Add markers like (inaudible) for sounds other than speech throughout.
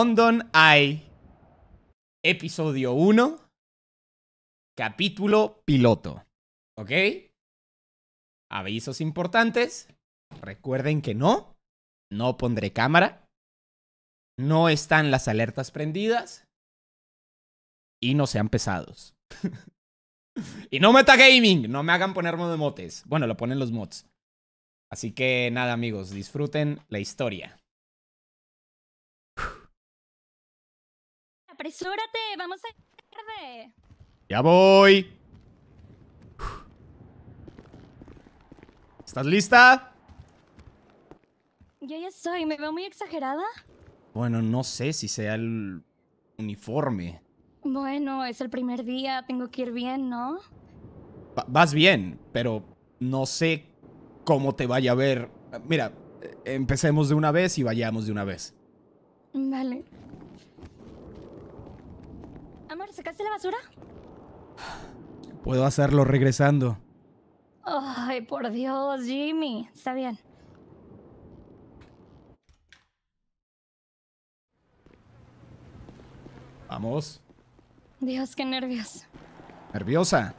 London Eye, episodio 1, capítulo piloto. ¿Ok? Avisos importantes. Recuerden que no, no pondré cámara. No están las alertas prendidas. Y no sean pesados. (laughs) y no meta gaming, No me hagan poner motes. Bueno, lo ponen los mods. Así que nada, amigos, disfruten la historia. apresúrate, vamos a tarde. Ya voy. ¿Estás lista? Yo ya estoy, ¿me veo muy exagerada? Bueno, no sé si sea el uniforme. Bueno, es el primer día, tengo que ir bien, ¿no? vas bien, pero no sé cómo te vaya a ver. Mira, empecemos de una vez y vayamos de una vez. Vale. ¿Sacaste la basura? Puedo hacerlo regresando. Ay, por Dios, Jimmy. Está bien. Vamos. Dios, qué nervios. ¿Nerviosa?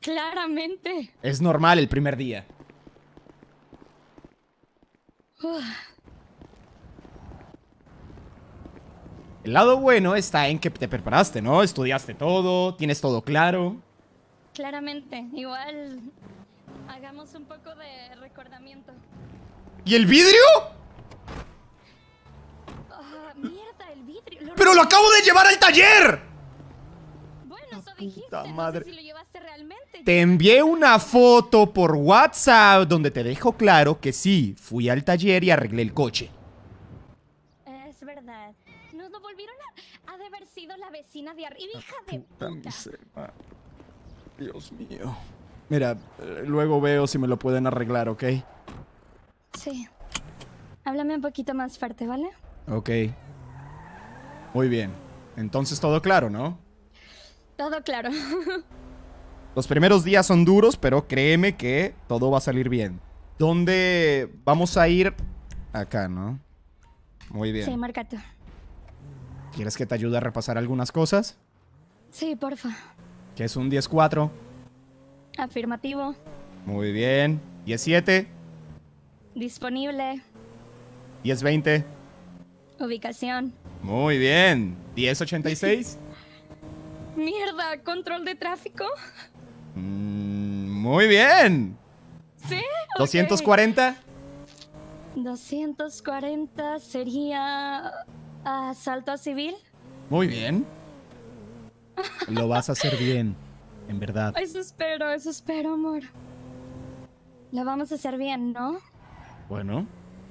Claramente. Es normal el primer día. El lado bueno está en que te preparaste, ¿no? Estudiaste todo, tienes todo claro. Claramente, igual hagamos un poco de recordamiento. ¿Y el vidrio? Ah, mierda, el vidrio. ¡Pero lo acabo de llevar al taller! Bueno, eso dijiste, si lo llevaste realmente. Te envié una foto por WhatsApp donde te dejo claro que sí, fui al taller y arreglé el coche. Es verdad la vecina de arriba. Dios mío. Mira, eh, luego veo si me lo pueden arreglar, ¿ok? Sí. Háblame un poquito más fuerte, ¿vale? Ok. Muy bien. Entonces todo claro, ¿no? Todo claro. (laughs) Los primeros días son duros, pero créeme que todo va a salir bien. ¿Dónde vamos a ir? Acá, ¿no? Muy bien. Sí, marca ¿Quieres que te ayude a repasar algunas cosas? Sí, porfa. ¿Qué es un 10-4? Afirmativo. Muy bien. ¿10-7? Disponible. ¿10-20? Ubicación. Muy bien. ¿10-86? Mierda, control de tráfico. Mm, muy bien. ¿Sí? ¿240? 240 sería Asalto a civil. Muy bien. Lo vas a hacer bien, en verdad. Eso espero, eso espero, amor. Lo vamos a hacer bien, ¿no? Bueno,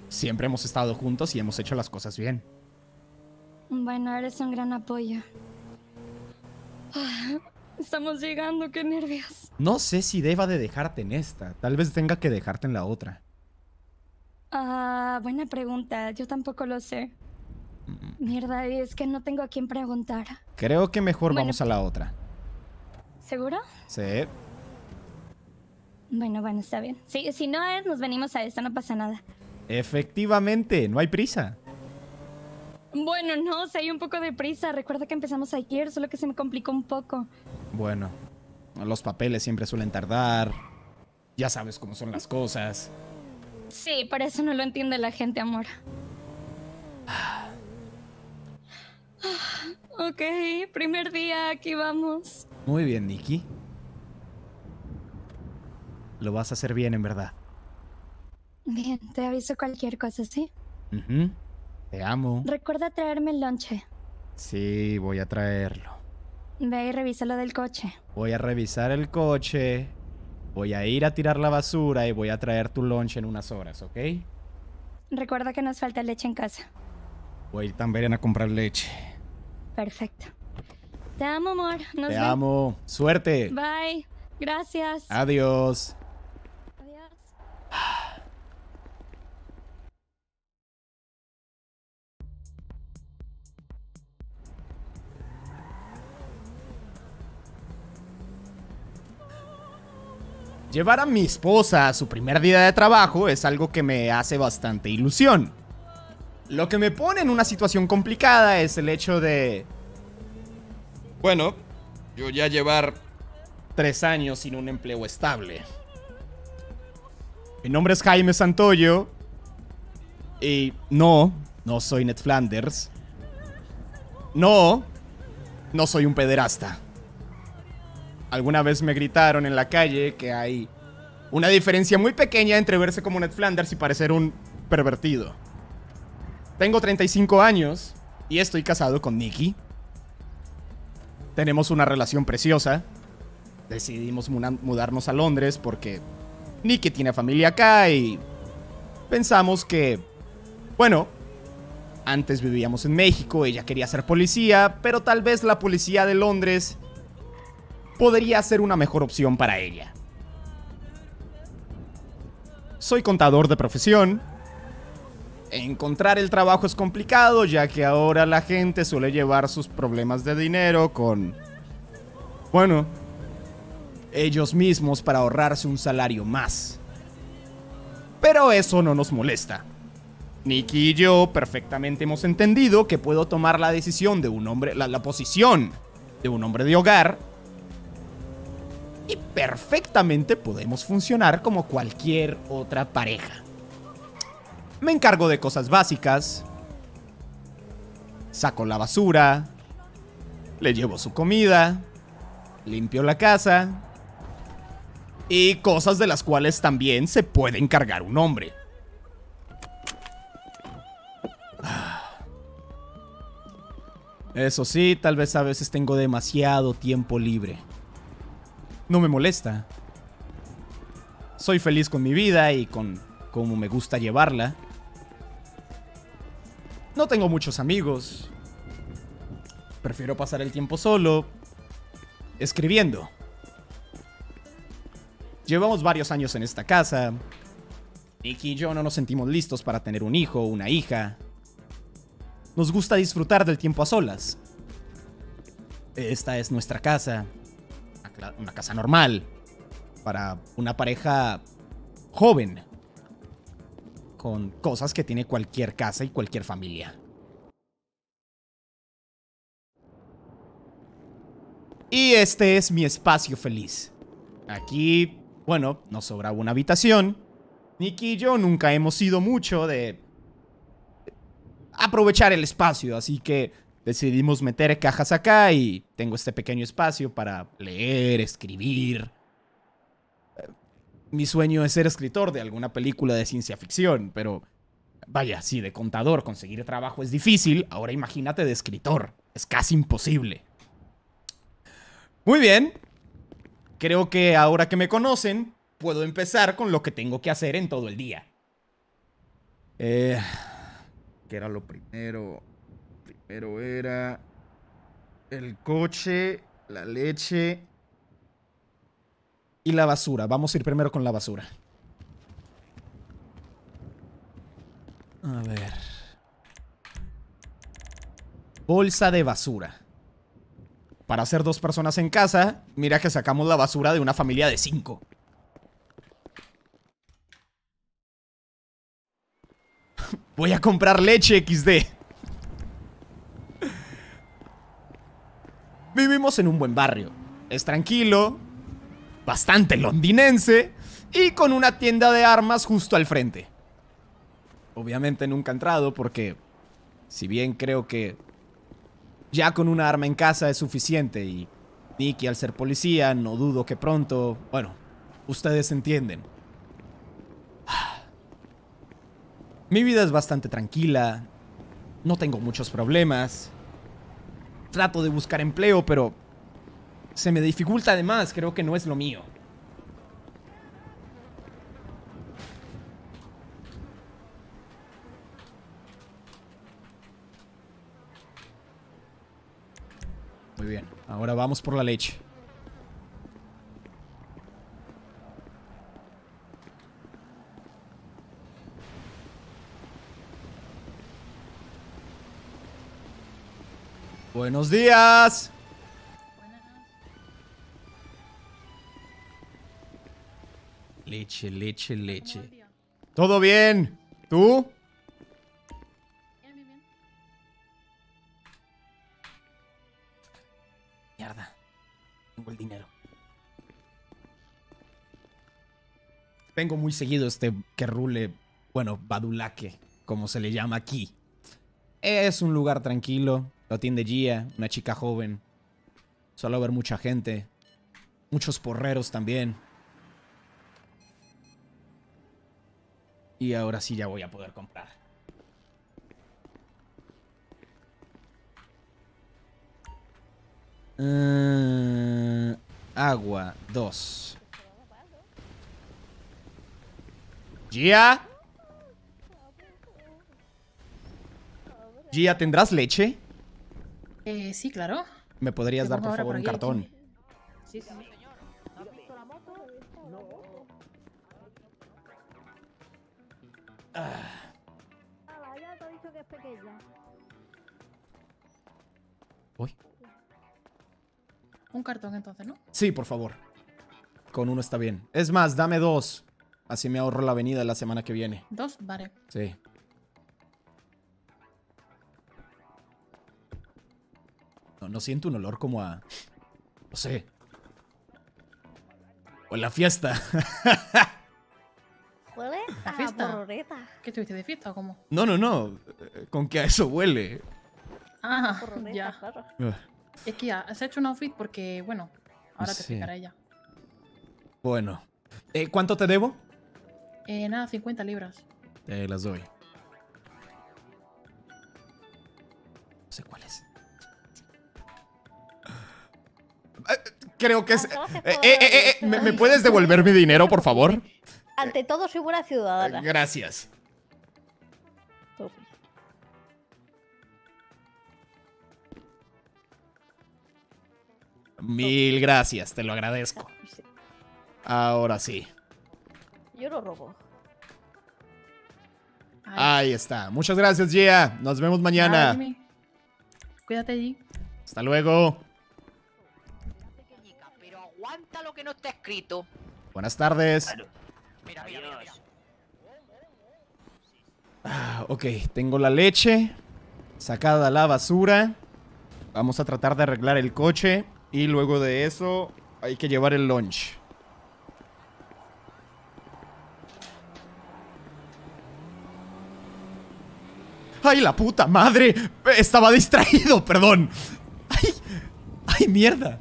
siempre hemos estado juntos y hemos hecho las cosas bien. Bueno, eres un gran apoyo. Ah, estamos llegando, qué nervios. No sé si deba de dejarte en esta. Tal vez tenga que dejarte en la otra. Ah, buena pregunta. Yo tampoco lo sé. Mierda, es que no tengo a quién preguntar. Creo que mejor vamos a la otra. ¿Seguro? Sí. Bueno, bueno, está bien. si no es, eh, nos venimos a esta, no pasa nada. Efectivamente, no hay prisa. Bueno, no, hay un poco de prisa. Recuerda que empezamos ayer, solo que se me complicó un poco. Bueno, los papeles siempre suelen tardar. Ya sabes cómo son las cosas. Sí, por eso no lo entiende la gente, amor. Ah. Ok, primer día, aquí vamos. Muy bien, Nikki. Lo vas a hacer bien, en verdad. Bien, te aviso cualquier cosa, ¿sí? Te amo. Recuerda traerme el lonche. Sí, voy a traerlo. Ve y revisa lo del coche. Voy a revisar el coche. Voy a ir a tirar la basura y voy a traer tu lonche en unas horas, ¿ok? Recuerda que nos falta leche en casa. Voy a ir también a comprar leche. Perfecto. Te amo, amor. Nos Te amo. Suerte. Bye. Gracias. Adiós. Adiós. Llevar a mi esposa a su primer día de trabajo es algo que me hace bastante ilusión. Lo que me pone en una situación complicada es el hecho de... Bueno, yo ya llevar... Tres años sin un empleo estable. Mi nombre es Jaime Santoyo. Y no, no soy Ned Flanders. No, no soy un pederasta. Alguna vez me gritaron en la calle que hay una diferencia muy pequeña entre verse como Ned Flanders y parecer un pervertido. Tengo 35 años y estoy casado con Nikki. Tenemos una relación preciosa. Decidimos mudarnos a Londres porque Nikki tiene familia acá y pensamos que, bueno, antes vivíamos en México, ella quería ser policía, pero tal vez la policía de Londres podría ser una mejor opción para ella. Soy contador de profesión, Encontrar el trabajo es complicado, ya que ahora la gente suele llevar sus problemas de dinero con... Bueno, ellos mismos para ahorrarse un salario más. Pero eso no nos molesta. Nicky y yo perfectamente hemos entendido que puedo tomar la decisión de un hombre, la, la posición de un hombre de hogar. Y perfectamente podemos funcionar como cualquier otra pareja. Me encargo de cosas básicas. Saco la basura. Le llevo su comida. Limpio la casa. Y cosas de las cuales también se puede encargar un hombre. Ah. Eso sí, tal vez a veces tengo demasiado tiempo libre. No me molesta. Soy feliz con mi vida y con cómo me gusta llevarla. No tengo muchos amigos. Prefiero pasar el tiempo solo. Escribiendo. Llevamos varios años en esta casa. Nicky y yo no nos sentimos listos para tener un hijo o una hija. Nos gusta disfrutar del tiempo a solas. Esta es nuestra casa. Una casa normal. Para una pareja joven con cosas que tiene cualquier casa y cualquier familia. Y este es mi espacio feliz. Aquí, bueno, nos sobra una habitación. Nicky y yo nunca hemos sido mucho de aprovechar el espacio, así que decidimos meter cajas acá y tengo este pequeño espacio para leer, escribir, mi sueño es ser escritor de alguna película de ciencia ficción, pero vaya, si de contador conseguir trabajo es difícil, ahora imagínate de escritor, es casi imposible. Muy bien, creo que ahora que me conocen, puedo empezar con lo que tengo que hacer en todo el día. Eh, ¿Qué era lo primero? Primero era el coche, la leche y la basura. Vamos a ir primero con la basura. A ver. Bolsa de basura. Para hacer dos personas en casa, mira que sacamos la basura de una familia de cinco. (laughs) Voy a comprar leche XD. Vivimos en un buen barrio. Es tranquilo, bastante londinense, y con una tienda de armas justo al frente. Obviamente nunca he entrado porque, si bien creo que ya con una arma en casa es suficiente y Nicky al ser policía no dudo que pronto, bueno, ustedes entienden. (sighs) Mi vida es bastante tranquila, no tengo muchos problemas, trato de buscar empleo, pero se me dificulta además, creo que no es lo mío. Muy bien, ahora vamos por la leche. Buenos días. leche, leche, leche. ¿Todo bien? ¿Tú? Mierda. Tengo el dinero. Vengo muy seguido este que rule, bueno, Badulaque, como se le llama aquí. Es un lugar tranquilo, lo atiende Gia, una chica joven. Suelo ver mucha gente, muchos porreros también. Y ahora sí ya voy a poder comprar. Eh, agua, Dos ¡Gia! Gia. Gia, ¿tendrás leche? Eh, sí, claro. ¿Me podrías dar, por favor, un cartón? Sí, sí. Un cartón entonces, ¿no? Sí, por favor. Con uno está bien. Es más, dame dos. Así me ahorro la venida la semana que viene. ¿Dos? Vale. Sí. No, no siento un olor como a... No sé. O la fiesta. (laughs) Huele a ah, fiesta? ¿Qué estuviste de fiesta o cómo? No, no, no. Eh, Con que a eso huele. Ah, ya. Ah. Es que ya, se ha hecho un outfit porque, bueno, ahora te fijaré ya. ella. Bueno. Eh, ¿Cuánto te debo? Eh, nada, 50 libras. Eh, las doy. No sé cuál es. Eh, creo que es... ¿Me puedes devolver mi dinero, por favor? (laughs) Ante eh, todo, soy buena ciudadana. Gracias. Mil gracias, te lo agradezco. Ah, Ahora sí. Yo lo robo. Ahí está. Muchas gracias, Gia. Nos vemos mañana. Cuídate Gia Hasta luego. Pero aguanta lo que no está escrito. Buenas tardes. Mira, ah, ok, tengo la leche. Sacada la basura. Vamos a tratar de arreglar el coche. Y luego de eso, hay que llevar el lunch. ¡Ay, la puta madre! Estaba distraído, perdón. ¡Ay! ¡Ay, mierda!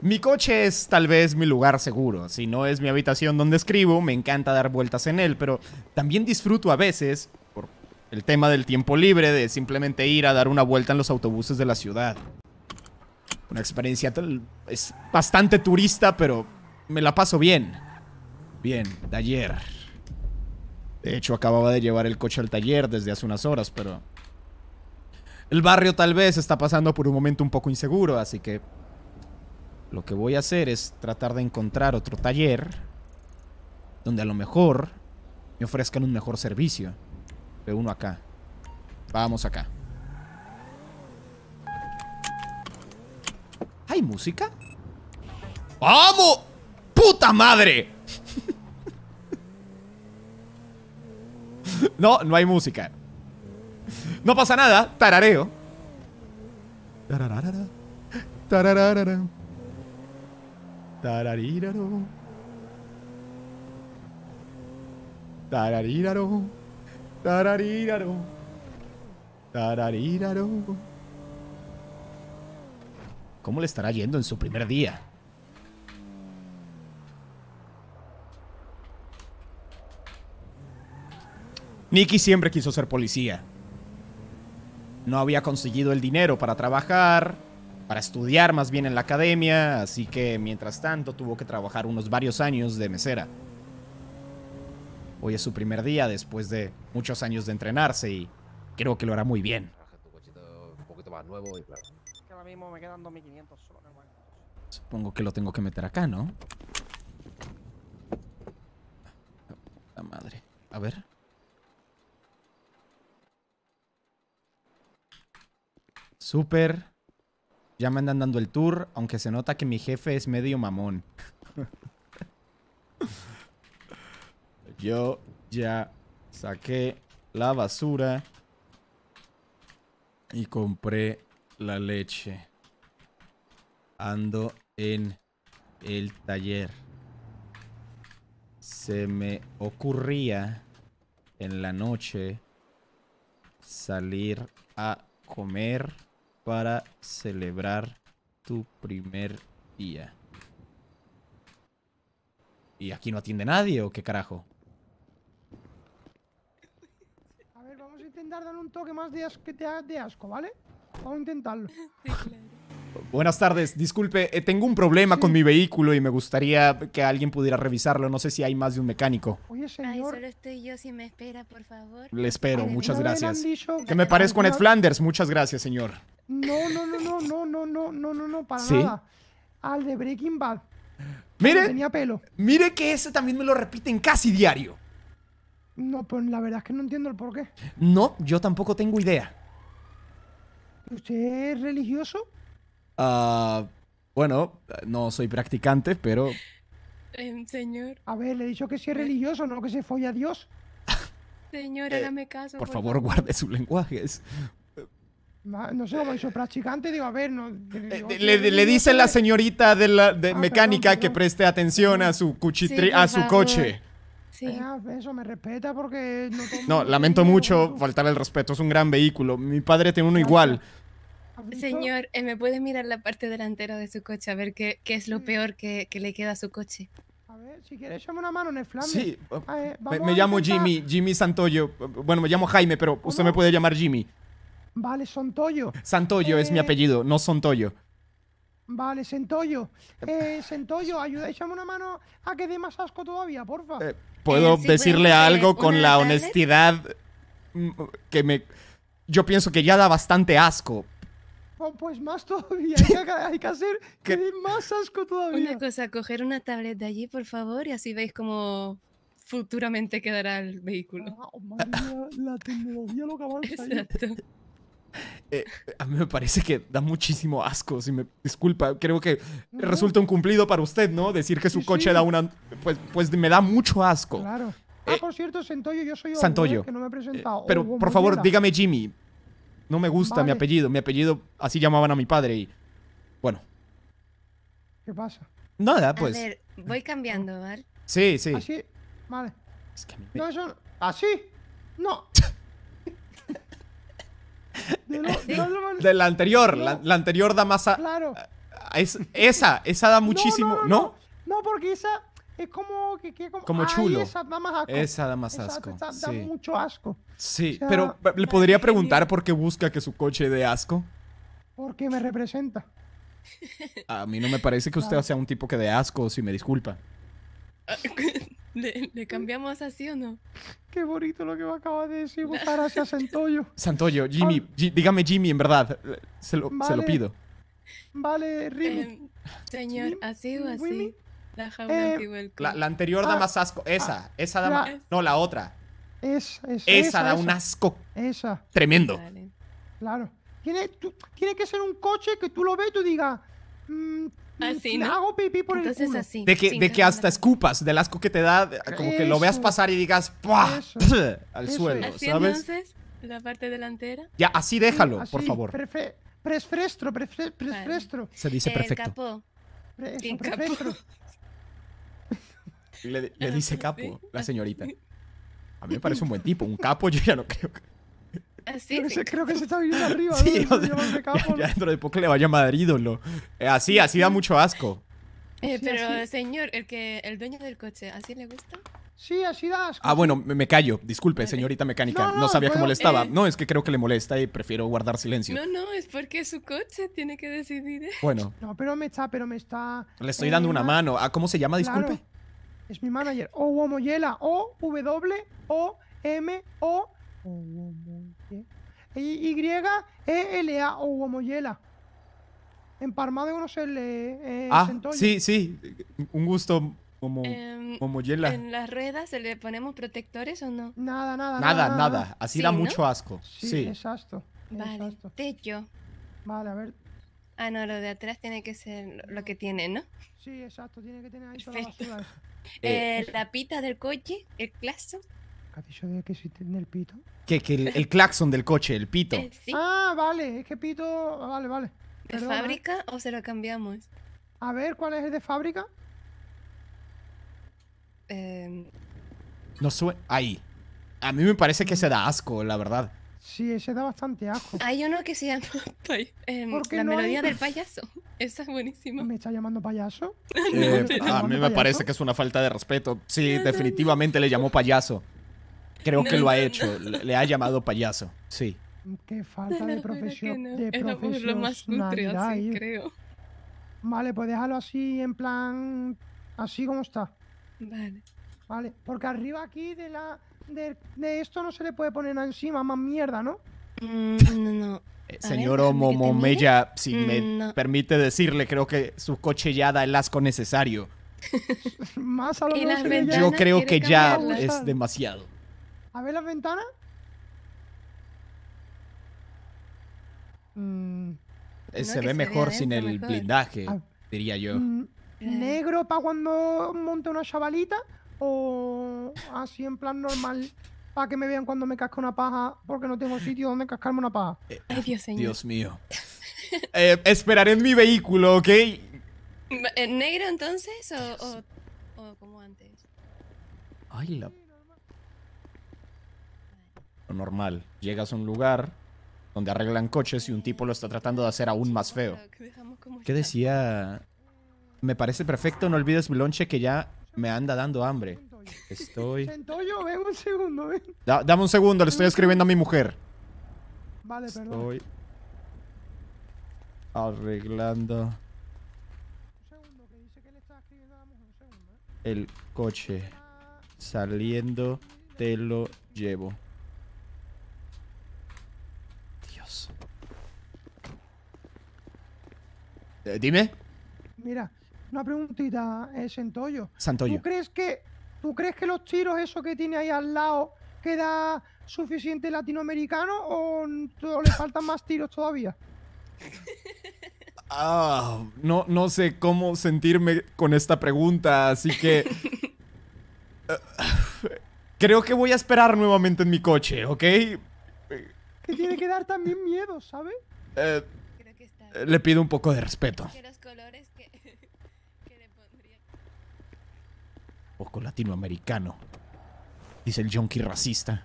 Mi coche es tal vez mi lugar seguro. Si no es mi habitación donde escribo, me encanta dar vueltas en él, pero también disfruto a veces, por el tema del tiempo libre, de simplemente ir a dar una vuelta en los autobuses de la ciudad. Una experiencia es bastante turista, pero me la paso bien. Bien, de ayer. De hecho, acababa de llevar el coche al taller desde hace unas horas, pero... El barrio tal vez está pasando por un momento un poco inseguro, así que lo que voy a hacer es tratar de encontrar otro taller donde a lo mejor me ofrezcan un mejor servicio. De uno acá. Vamos acá. ¿Hay música? ¡Vamos! ¡Puta madre! (laughs) no, no hay música. No pasa nada, tarareo. Tararara. Tarariraro. Tarariraro. Tarariraro. Tarariraro. ¿Cómo le estará yendo en su primer día? Nicky siempre quiso ser policía. No había conseguido el dinero para trabajar para estudiar más bien en la academia, así que mientras tanto tuvo que trabajar unos varios años de mesera. Hoy es su primer día después de muchos años de entrenarse y creo que lo hará muy bien. Supongo que lo tengo que meter acá, ¿no? La madre. A ver. Super. Ya me andan dando el tour, aunque se nota que mi jefe es medio mamón. Yo ya saqué la basura y compré la leche. Ando en el taller. Se me ocurría en la noche salir a comer para celebrar tu primer día. ¿Y aquí no atiende nadie o qué carajo? A ver, vamos a intentar dar un toque más de, que te de asco, ¿vale? Vamos a intentarlo. (laughs) Buenas tardes, disculpe, eh, tengo un problema con mi vehículo y me gustaría que alguien pudiera revisarlo. No sé si hay más de un mecánico. Oye, señor. solo estoy yo, si me espera, por favor. Le espero, muchas gracias. Que me parezco a Ned Flanders, muchas gracias, señor. No, no, no, no, no, no, no, no, no, no, para nada. Al de Breaking Bad. Mire. Tenía pelo. Mire que ese también me lo repiten casi diario. No, pues la verdad es que no entiendo el por qué. No, yo tampoco tengo idea. ¿Usted es religioso? Ah, bueno, no soy practicante, pero. Eh, señor. A ver, le he dicho que si es eh. religioso, no que se folla a Dios. Señora, dame eh, caso. Por, por favor, guarde sus lenguajes. No sé practicante, digo, a ver, no. le, dice la señorita de la ah, mecánica que preste atención a su a su coche. Sí. Eh, ah, pues, eso me respeta porque no, lamento mucho faltar el respeto, es un gran vehículo. Mi padre tiene uno igual. Señor, eh, ¿me puede mirar la parte delantera de su coche a ver qué, qué es lo peor que, le queda a su coche? A ver, si quieres, llame una mano en el Sí, me, llamo Jimmy, Jimmy Santoyo. Bueno, me llamo Jaime, pero usted me puede llamar Jimmy. Vale, Santoyo. Santoyo es mi eh, apellido, no Santoyo. Vale, Sentoyo. Eh, Santoyo, ayuda, échame una mano a ah, que dé más asco todavía, porfa. Eh, ¿Puedo eh, decirle algo con la honestidad mm, que me... Yo pienso que ya da bastante asco, oh, pues más todavía, (laughs) hay que, hacer que dé más asco todavía. Una cosa, coger una tablet de allí, por favor, y así veis cómo futuramente quedará el vehículo. Ah, oh, madre, la tecnología lo que avanza. Exacto. (laughs) Eh, a mí me parece que da muchísimo asco, si me disculpa. Creo que resulta un cumplido para usted, ¿no? Decir que su coche da una... Pues, pues me da mucho asco. Claro. Eh, ah, por cierto, Santoyo, yo soy... Santoyo. Que no me he presentado. Eh, pero, por favor, dígame Jimmy. No me gusta mi apellido. Mi apellido, así llamaban a mi padre y... Bueno. ¿Qué pasa? Nada, pues... A ver, voy cambiando, ¿vale? Sí, sí. Así, vale. Es que No, eso... ¿Así? No. (laughs) (laughs) De, la anterior, la, anterior da más... A, Es, esa, esa da muchísimo... No, no, porque esa es como que, como, chulo. esa da más asco. Esa da mucho asco. Sí, pero le podría preguntar por qué busca que su coche dé asco. Porque me representa. A mí no me parece que usted sea un tipo que de asco, si me disculpa. (laughs) ¿Le, cambiamos así o no? Qué bonito lo que me acaba de decir. gracias, Santoyo. (laughs) Santoyo, Jimmy. Ah. Dígame Jimmy, en verdad. Se lo, pido. Vale, Rimi. Em, señor, así o así. La jaula eh, la, anterior da ah. más asco. Esa. Ah. esa da más... No, la otra. Esa, esa, esa, da un asco. Esa. Tremendo. Claro. Tiene, que ser un coche que tú lo ves y tú digas... Mm, Ah, así, De que, hasta escupas del asco que te da, como que lo veas pasar y digas al suelo, ¿sabes? Entonces, la parte delantera. Ya, así déjalo, mm, por favor. Presfrestro, presfrestro. Se dice eh, perfecto. le, (laughs) ah, dice capo, la señorita. (laughs) A mí me parece un buen tipo. Un capo yo ya no creo que... Creo que se está viendo (laughs) arriba. Sí, ya, dentro de poco le vaya a ídolo. Eh, así, así da mucho asco. Eh, pero señor, el que el dueño del coche, ¿así le gusta? Sí, así da asco. Ah, bueno, me, callo. Disculpe, señorita mecánica. No, sabía cómo que molestaba. Eh. no, es que creo que le molesta y prefiero guardar silencio. No, no, es porque su coche tiene que decidir. Bueno. (laughs) No, pero me está, pero me está. Le estoy dando una mano. ¿Ah, ¿Cómo se llama? Disculpe. es mi manager. O Womoyela. O W O M O y-E-L-A o Guamoyela. En Parma de uno se le. Eh, eh, ah, sí, sí. Un gusto. Como, como em, yela. ¿En las ruedas se le ponemos protectores o no? Nada, nada. Nada, nada. Así da mucho asco. Sí, exacto. Vale, exacto. techo. Vale, a ver. Ah, no, lo de atrás tiene que ser lo que tiene, ¿no? Sí, exacto, tiene que tener ahí Perfecto. toda la (laughs) eh, la pita del coche, el claso que el pito? Que, el, claxon del coche, el pito. Eh, ah, vale, es que pito. Ah, vale, vale. ¿De fábrica o se lo cambiamos? A ver, ¿cuál es el de fábrica? Em. No suena. Ahí. A mí me parece que se da asco, la verdad. Sí, ese da bastante asco. Hay uno que se llama (laughs) em, La melodía del payaso. (laughs) Esa es buenísima. ¿Me está llamando payaso? Eh, (laughs) a mí me parece que es una falta de respeto. Sí, definitivamente le llamó payaso creo que lo ha hecho. (laughs) Le, ha llamado payaso. Sí. Qué falta de profesión. más cutre, creo. Vale, pues déjalo así, en plan. Así como está. Vale. Vale, porque arriba aquí de la. De, esto no se le puede poner encima, más mierda, ¿no? Mm, no, no, eh, mm, no. señor Momomella, si me permite decirle, creo que su coche ya da el asco necesario. (laughs) más a lo Yo creo que ya es demasiado. A ver las ventanas. Mm. Eh, se ve mejor sin el blindaje, ah. diría yo. Mm, negro para cuando monte una chavalita o así en plan normal para que me vean cuando me casco una paja porque no tengo sitio donde cascarme una paja. Eh, Dios, mío. (laughs) Eh, esperaré en mi vehículo, ¿ok? ¿Negro entonces o, o como antes? Ay, la lo normal. Llegas a un lugar donde arreglan coches y un tipo lo está tratando de hacer aún más feo. ¿Qué decía? Me parece perfecto, no olvides mi lonche que ya me anda dando hambre. Estoy... dame un segundo, le estoy escribiendo a mi mujer. Vale, Estoy arreglando ¿eh? el coche. Saliendo te lo llevo. Eh, dime. Mira, una preguntita, eh, Santoyo. Santoyo. ¿Tú crees que tú crees que los tiros eso que tiene ahí al lado queda suficiente latinoamericano o le faltan más tiros todavía? (laughs) Ah, no, no sé cómo sentirme con esta pregunta, así que (laughs) eh, creo que voy a esperar nuevamente en mi coche, ¿ok? Que tiene que dar también miedo, ¿sabes? Eh le pido un poco de respeto. Un (laughs) Poco latinoamericano. Dice el junkie racista.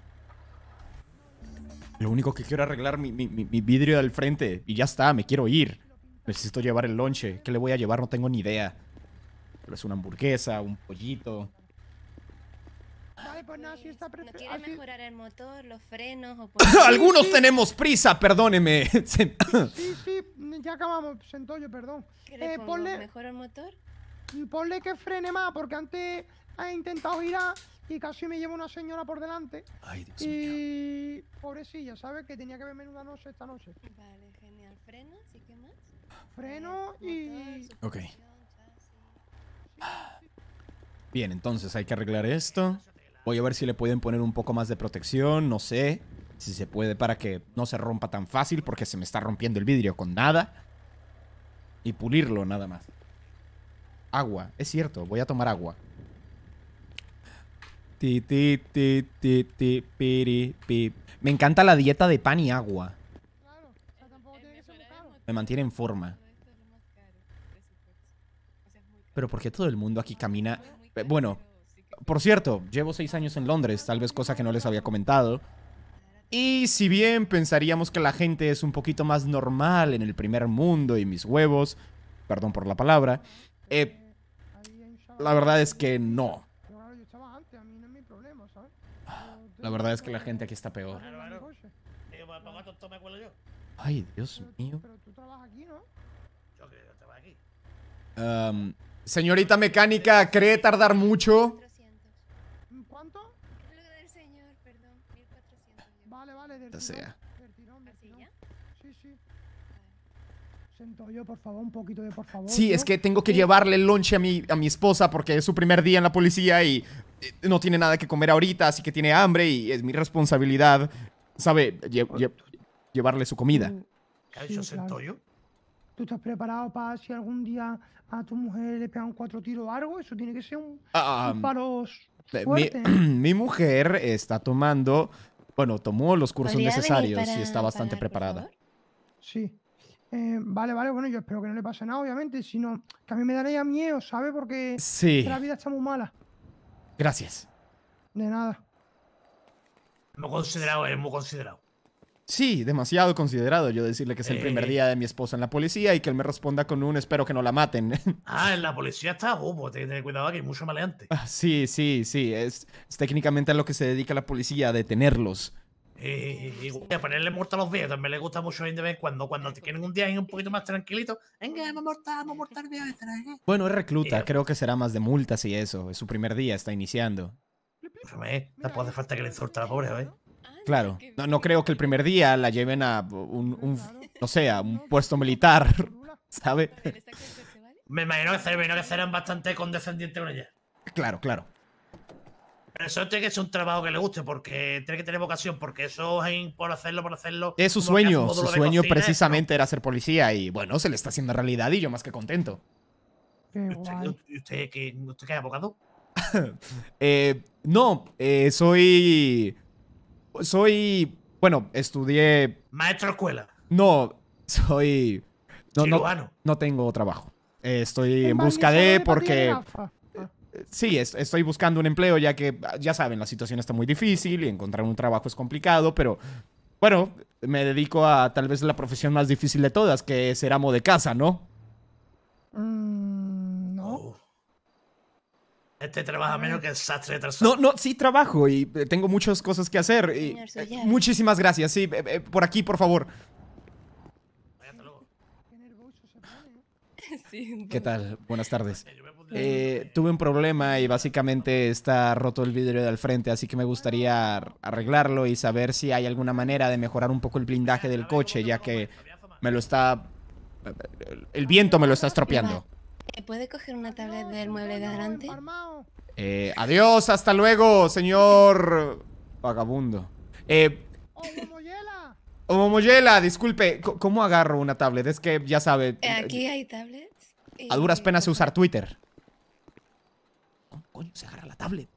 Lo único que quiero arreglar mi, mi, vidrio del frente. Y ya está, me quiero ir. Necesito llevar el lonche. ¿Qué le voy a llevar? No tengo ni idea. Pero es una hamburguesa, un pollito. Vale, pues nada, si está pues, ¿No quiere ah, mejorar el motor, los frenos o (laughs) por... Algunos tenemos prisa, perdóneme. sí, sí, ya acabamos, Sentoyo, perdón. Eh, ponle... el motor? Ponle que frene más, porque antes he intentado girar y casi me lleva una señora por delante. Ay, Dios y... Pobrecilla, ¿sabes? Que tenía que verme en una noche esta noche. Vale, genial. ¿Freno? ¿Y qué más? Freno y... Ok. Bien, entonces hay que arreglar esto. Voy a ver si le pueden poner un poco más de protección, no sé. Si se puede para que no se rompa tan fácil porque se me está rompiendo el vidrio con nada. Y pulirlo nada más. Agua, es cierto, voy a tomar agua. Me encanta la dieta de pan y agua. Me mantiene en forma. Este pero ¿por qué todo el mundo aquí camina? Eh, bueno, por cierto, llevo seis años en Londres, tal vez cosa que no les había comentado. Y si bien pensaríamos que la gente es un poquito más normal en el primer mundo y mis huevos, perdón por la palabra, eh, la verdad es que no. La verdad es que la gente aquí está peor. Ay, Dios mío. señorita mecánica, ¿cree tardar mucho? Sí, sea. por favor, un poquito de por favor. Sí, es que tengo que llevarle el lonche a mi, a mi esposa porque es su primer día en la policía y eh, no tiene nada que comer ahorita, así que tiene hambre y es mi responsabilidad, ¿sabe? llevarle su comida. Mm, ¿Qué ha ¿Tú estás preparado para si algún día a tu mujer le pegan cuatro tiros o algo? Eso tiene que ser un, um, fuerte. (clears throat) mi, mujer está tomando bueno, tomó los cursos necesarios y está bastante preparada. Sí. Eh, vale, vale, bueno, yo espero que no le pase nada, obviamente, sino que a mí me daría miedo, ¿sabes? Porque la vida está muy mala. Gracias. De nada. Muy considerado, es muy considerado. Sí, demasiado considerado yo decirle que es el eh. primer día de mi esposa en la policía y que él me responda con un espero que no la maten. (laughs) Ah, en la policía está, bobo. que cuidado que hay mucho maleante. Ah, sí, sí, sí, es, técnicamente a lo que se dedica la policía, a detenerlos. Eh, eh, y a ponerle muerta a los viejos, también le gusta mucho de vez cuando, cuando te quieren un día un poquito más tranquilito. Venga, vamos a mortar, vamos a mortar Bueno, es recluta, creo que será más de multas y eso. Es su primer día, está iniciando. Pues, tampoco hace falta que le insulte a la pobre, ¿eh? Claro, no, no creo que el primer día la lleven a un, no sé, un puesto militar, (laughs) ¿sabe? Este me imagino que, serán bastante condescendientes con ella. Claro, claro. Pero eso tiene que ser un trabajo que le guste, porque tiene que tener vocación, porque eso es por hacerlo, por hacerlo. Es su sueño, su sueño precisamente era ser policía y bueno, se le está haciendo realidad y yo más que contento. ¿Usted, usted, usted es abogado? (laughs) Eh, no, eh, soy soy, bueno, estudié... Maestro escuela. No, soy... No, no, tengo trabajo. estoy en busca de porque... Ah. Sí, estoy buscando un empleo ya que, ya saben, la situación está muy difícil y encontrar un trabajo es complicado, pero bueno, me dedico a tal vez la profesión más difícil de todas, que es ser amo de casa, ¿no? Mm, este trabaja menos que el sastre de No, no, sí trabajo y eh, tengo muchas cosas que hacer. Eh, muchísimas gracias. Sí, eh, por aquí, por favor. ¿Qué tal? Buenas tardes. tuve un problema y básicamente está roto el vidrio del frente, así que me gustaría ah. arreglarlo y saber si hay alguna manera de mejorar un poco el blindaje del coche, ya que me lo está... El viento me lo está estropeando. Eh, ¿Puede coger una tablet del mueble de adelante? Eh, adiós, hasta luego, señor vagabundo. Eh, oh, oh, Momoyela, disculpe, ¿cómo agarro una tablet? Es que ya sabe. Eh, aquí hay tablets. A duras penas usar Twitter. ¿Cómo coño se agarra la tablet?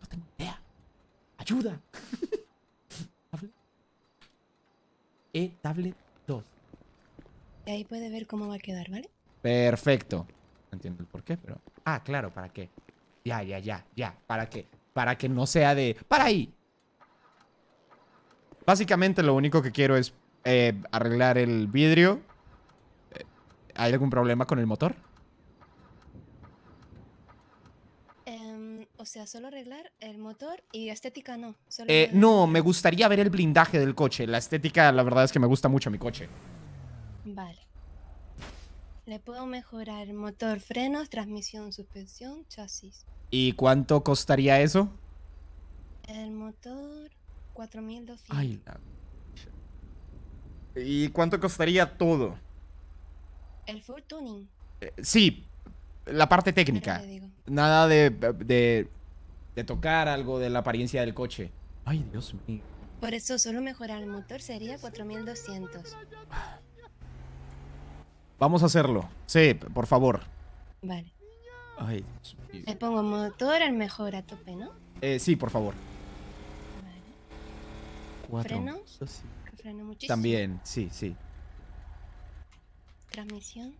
No tengo idea. Ayuda. (laughs) E-Tablet 2. Y ahí puede ver cómo va a quedar, ¿vale? Perfecto. No entiendo el por qué, pero... Ah, claro, ¿para qué? Ya, ya, ya, ya. ¿Para qué? Para que no sea de... ¡Para ahí! Básicamente lo único que quiero es eh, arreglar el vidrio. Eh, ¿Hay algún problema con el motor? sea, solo arreglar el motor y estética no. Eh, no, me gustaría ver el blindaje del coche. La estética, la verdad es que me gusta mucho mi coche. Vale. Le puedo mejorar motor, frenos, transmisión, suspensión, chasis. ¿Y cuánto costaría eso? El motor, 4200. Ay, la... ¿Y cuánto costaría todo? El full tuning. Eh, sí, la parte técnica. Nada de de tocar algo de la apariencia del coche. Ay, Dios mío. Por eso solo mejorar el motor sería 4200. Vamos a hacerlo. Sí, por favor. Vale. Ay, Dios mío. Le pongo motor al mejor a tope, ¿no? Eh, sí, por favor. Vale. Freno. Freno muchísimo. También, sí, sí. Transmisión.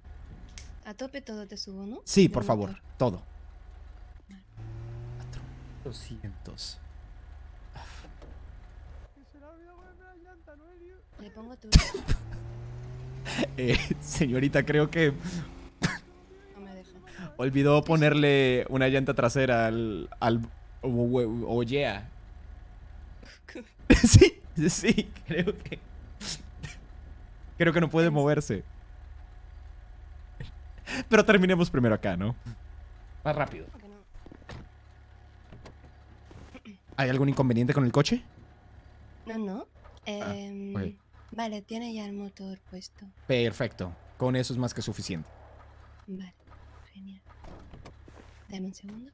A tope todo te subo, ¿no? Sí, por favor, todo. 200. Le pongo tu. (laughs) Eh, señorita, creo que. Olvidó ponerle una llanta trasera al. al Oye. (laughs) sí, sí, creo que. creo que no puede moverse. Pero terminemos primero acá, ¿no? Más rápido. ¿Hay algún inconveniente con el coche? No, no. Ah, em, vale, tiene ya el motor puesto. Perfecto. Con eso es más que suficiente. Vale, genial. Dame un segundo.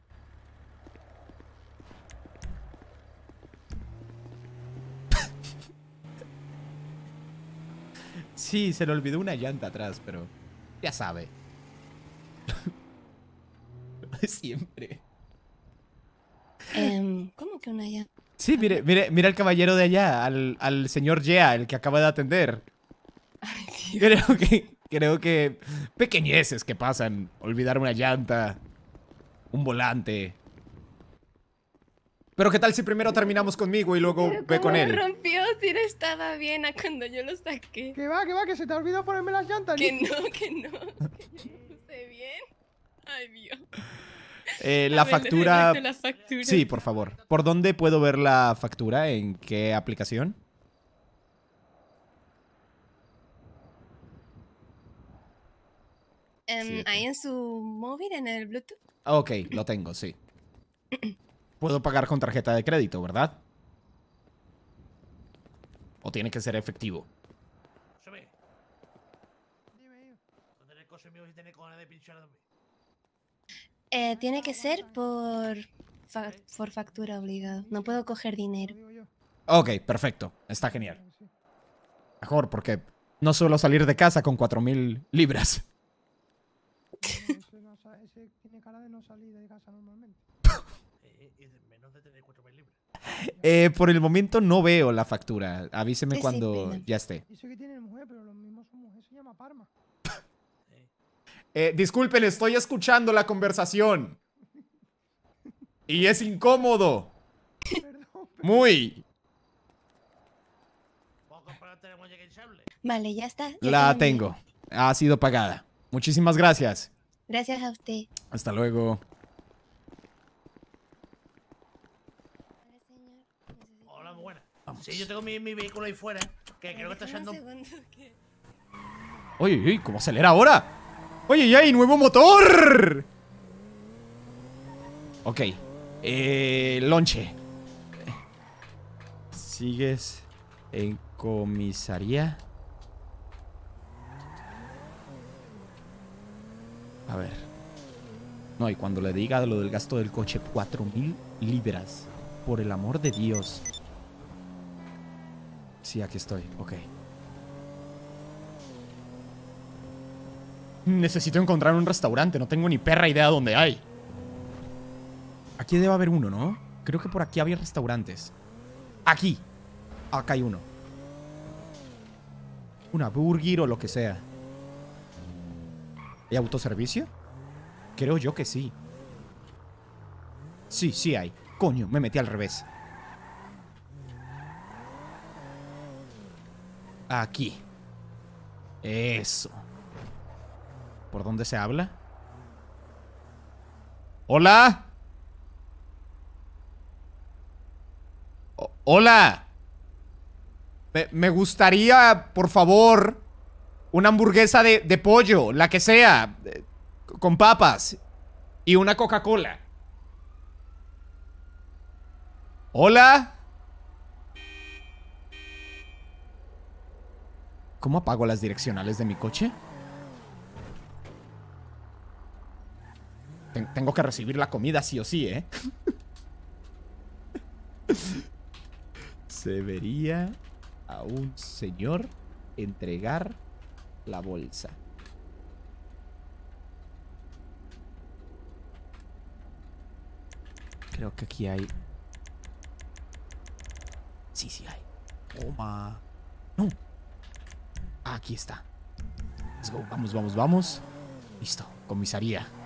(laughs) Sí, se le olvidó una llanta atrás, pero ya sabe. (laughs) Siempre que una Sí, mire, mire, mira al caballero de allá, al, al señor Yea, el que acaba de atender. Ay, Creo que, creo que pequeñeces que pasan, olvidar una llanta, un volante. Pero qué tal si primero terminamos conmigo y luego ve con él. rompió si no estaba bien a cuando yo lo saqué. Que va, que va, que se te olvidó ponerme las llantas. Que no, que no, que (laughs) bien. Ay, Dios. Eh, (laughs) la, factura... Sí, por favor. ¿Por dónde puedo ver la factura? ¿En qué aplicación? Em, ahí en su móvil, en el Bluetooth. Ok, lo tengo, sí. Puedo pagar con tarjeta de crédito, ¿verdad? ¿O tiene que ser efectivo? Dime, eh, tiene que ser por, por factura obligada. No puedo coger dinero. Ok, perfecto. Está genial. Mejor, porque no suelo salir de casa con 4.000 libras. Tiene cara de de no salir casa eh, por el momento no veo la factura. Avíseme cuando ya esté. Dice que tiene mujer, pero lo mismo su mujer se llama Parma. Eh, disculpen, estoy escuchando la conversación. Y es incómodo. Muy. Vale, ya está. la tengo. Ha sido pagada. Muchísimas gracias. Gracias a usted. Hasta luego. Hola, muy buena. Sí, yo tengo mi, mi, vehículo ahí fuera, que creo que está yendo. Uy, uy, ¿cómo acelera ahora? ¡Oye, ya hay nuevo motor! Ok. Eh, lonche. ¿Sigues en comisaría? A ver. No, y cuando le diga lo del gasto del coche, 4.000 libras. Por el amor de Dios. Sí, aquí estoy. Ok. Necesito encontrar un restaurante. No tengo ni perra idea dónde hay. Aquí debe haber uno, ¿no? Creo que por aquí había restaurantes. Aquí. Acá hay uno. Una burger o lo que sea. ¿Hay autoservicio? Creo yo que sí. Sí, sí hay. Coño, me metí al revés. Aquí. Eso. ¿Por dónde se habla? ¡Hola! ¡Hola! Me, gustaría, por favor, una hamburguesa de, pollo, la que sea, eh, con papas y una Coca-Cola. ¿Hola? ¿Cómo apago las direccionales de mi coche? tengo que recibir la comida sí o sí, ¿eh? Se vería a un señor entregar la bolsa. Creo que aquí hay... Sí, sí hay. Toma. No. Aquí está. Vamos, vamos, vamos. Listo. Comisaría.